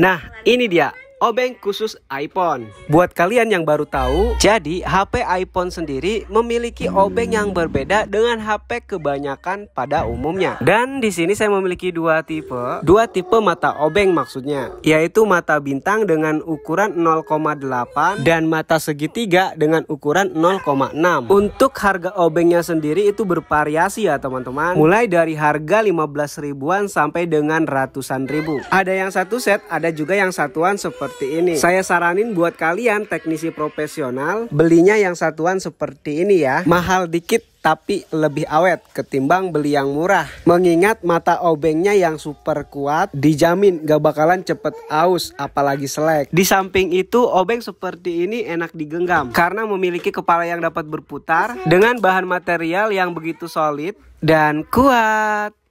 Nah, ini dia obeng khusus iPhone. Buat kalian yang baru tahu, jadi HP iPhone sendiri memiliki obeng yang berbeda dengan HP kebanyakan pada umumnya. Dan di sini saya memiliki dua tipe, dua tipe mata obeng maksudnya, yaitu mata bintang dengan ukuran 0,8 dan mata segitiga dengan ukuran 0,6. Untuk harga obengnya sendiri itu bervariasi ya teman-teman, mulai dari harga 15 ribuan sampai dengan ratusan ribu. Ada yang satu set, ada juga yang satuan seperti seperti ini. Saya saranin buat kalian teknisi profesional belinya yang satuan seperti ini ya. Mahal dikit tapi lebih awet ketimbang beli yang murah. Mengingat mata obengnya yang super kuat, dijamin gak bakalan cepet aus apalagi selek. Di samping itu, obeng seperti ini enak digenggam karena memiliki kepala yang dapat berputar dengan bahan material yang begitu solid dan kuat.